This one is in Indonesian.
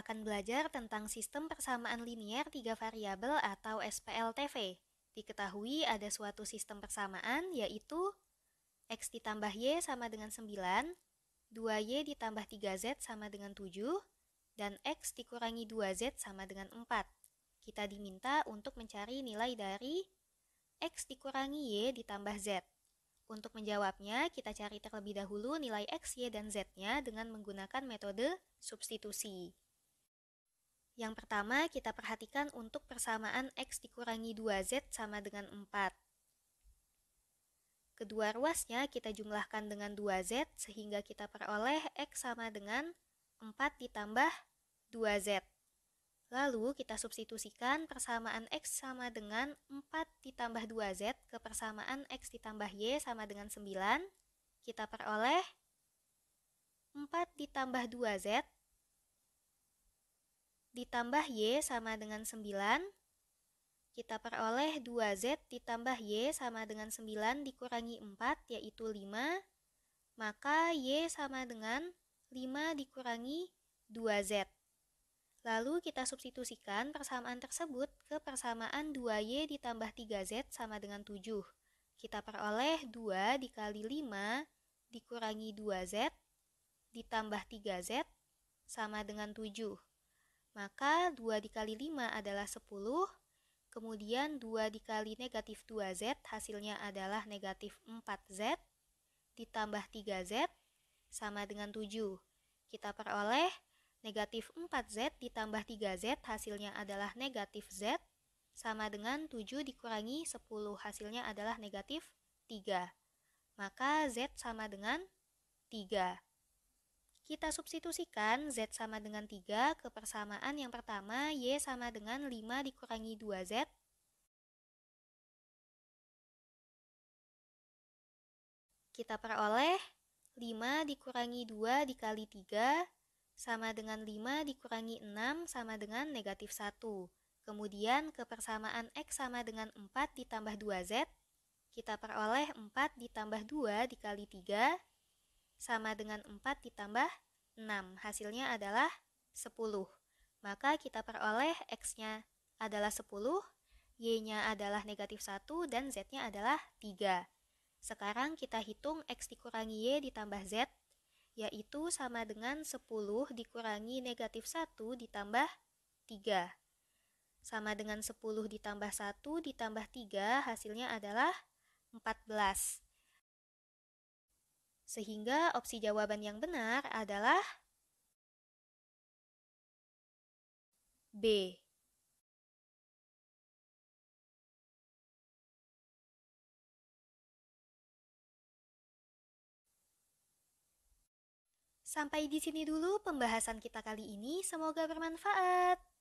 akan belajar tentang sistem persamaan linier tiga variabel atau SPLTV. Diketahui ada suatu sistem persamaan yaitu X ditambah Y sama dengan 9, 2Y ditambah 3Z sama dengan 7, dan X dikurangi 2Z sama dengan 4. Kita diminta untuk mencari nilai dari X dikurangi Y ditambah Z. Untuk menjawabnya, kita cari terlebih dahulu nilai X, Y, dan Z-nya dengan menggunakan metode substitusi. Yang pertama, kita perhatikan untuk persamaan X dikurangi 2Z sama dengan 4. Kedua ruasnya kita jumlahkan dengan 2Z sehingga kita peroleh X sama dengan 4 ditambah 2Z. Lalu kita substitusikan persamaan X sama dengan 4 ditambah 2Z ke persamaan X ditambah Y sama dengan 9. Kita peroleh 4 ditambah 2Z ditambah Y sama dengan 9. Kita peroleh 2Z ditambah Y sama dengan 9 dikurangi 4 yaitu 5. Maka Y sama dengan 5 dikurangi 2Z. Lalu kita substitusikan persamaan tersebut ke persamaan 2Y ditambah 3Z sama dengan 7. Kita peroleh 2 dikali 5 dikurangi 2Z ditambah 3Z sama dengan 7. Maka 2 dikali 5 adalah 10, kemudian 2 dikali negatif 2Z hasilnya adalah negatif 4Z, ditambah 3Z sama dengan 7. Kita peroleh negatif 4Z ditambah 3Z hasilnya adalah negatif Z, sama dengan 7 dikurangi 10 hasilnya adalah negatif 3. Maka Z sama dengan 3. Kita substitusikan Z sama dengan 3 ke persamaan yang pertama Y sama dengan 5 dikurangi 2Z. Kita peroleh 5 dikurangi 2 dikali 3 sama dengan 5 dikurangi 6 sama dengan negatif 1. Kemudian ke persamaan X sama dengan 4 ditambah 2Z, kita peroleh 4 ditambah 2 dikali 3 sama dengan 4 ditambah 6. Hasilnya adalah 10. Maka kita peroleh X-nya adalah 10, Y-nya adalah negatif 1, dan Z-nya adalah 3. Sekarang kita hitung X dikurangi Y ditambah Z, yaitu sama dengan 10 dikurangi negatif 1 ditambah 3. Sama dengan 10 ditambah 1 ditambah 3, hasilnya adalah 14. Sehingga opsi jawaban yang benar adalah B. Sampai di sini dulu pembahasan kita kali ini, semoga bermanfaat.